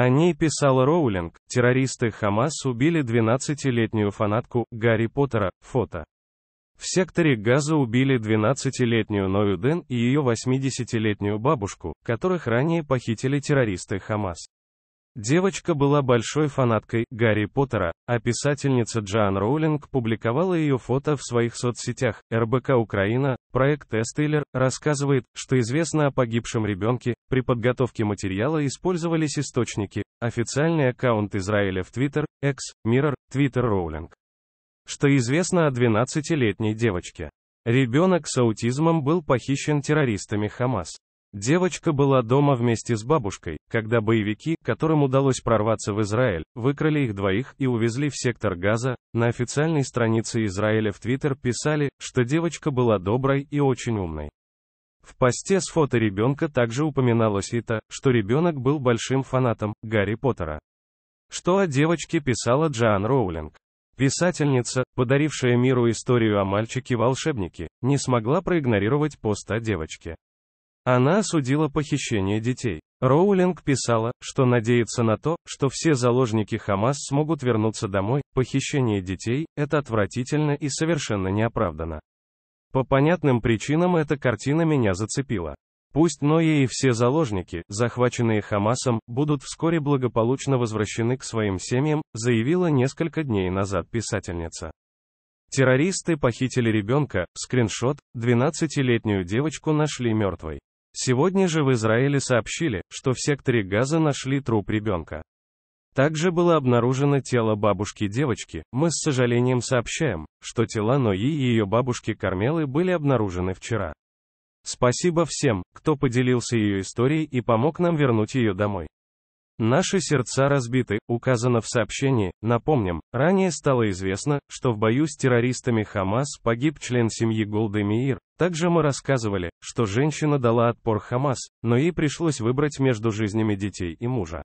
О ней писала Роулинг, террористы Хамас убили 12-летнюю фанатку Гарри Поттера, фото. В секторе Газа убили 12-летнюю Ноюден и ее 80-летнюю бабушку, которых ранее похитили террористы Хамас. Девочка была большой фанаткой Гарри Поттера, а писательница Джоан Роулинг публиковала ее фото в своих соцсетях, РБК Украина, Проект Эстейлер рассказывает, что известно о погибшем ребенке. При подготовке материала использовались источники, официальный аккаунт Израиля в Twitter, X, Mirror, Twitter Rowling. Что известно о 12-летней девочке. Ребенок с аутизмом был похищен террористами Хамас. Девочка была дома вместе с бабушкой, когда боевики, которым удалось прорваться в Израиль, выкрали их двоих и увезли в сектор Газа. На официальной странице Израиля в Твиттер писали, что девочка была доброй и очень умной. В посте с фото ребенка также упоминалось и то, что ребенок был большим фанатом Гарри Поттера. Что о девочке писала Джоан Роулинг. Писательница, подарившая миру историю о мальчике-волшебнике, не смогла проигнорировать пост о девочке. Она осудила похищение детей. Роулинг писала, что надеется на то, что все заложники Хамас смогут вернуться домой, похищение детей – это отвратительно и совершенно неоправданно. По понятным причинам эта картина меня зацепила. Пусть Ноя и все заложники, захваченные Хамасом, будут вскоре благополучно возвращены к своим семьям, заявила несколько дней назад писательница. Террористы похитили ребенка, скриншот, 12-летнюю девочку нашли мертвой. Сегодня же в Израиле сообщили, что в секторе Газа нашли труп ребенка. Также было обнаружено тело бабушки девочки. Мы с сожалением сообщаем, что тела Нои и ее бабушки Кармелы были обнаружены вчера. Спасибо всем, кто поделился ее историей и помог нам вернуть ее домой. Наши сердца разбиты, указано в сообщении. Напомним, ранее стало известно, что в бою с террористами Хамас погиб член семьи Голды Меир. Также мы рассказывали, что женщина дала отпор Хамас, но ей пришлось выбрать между жизнями детей и мужа.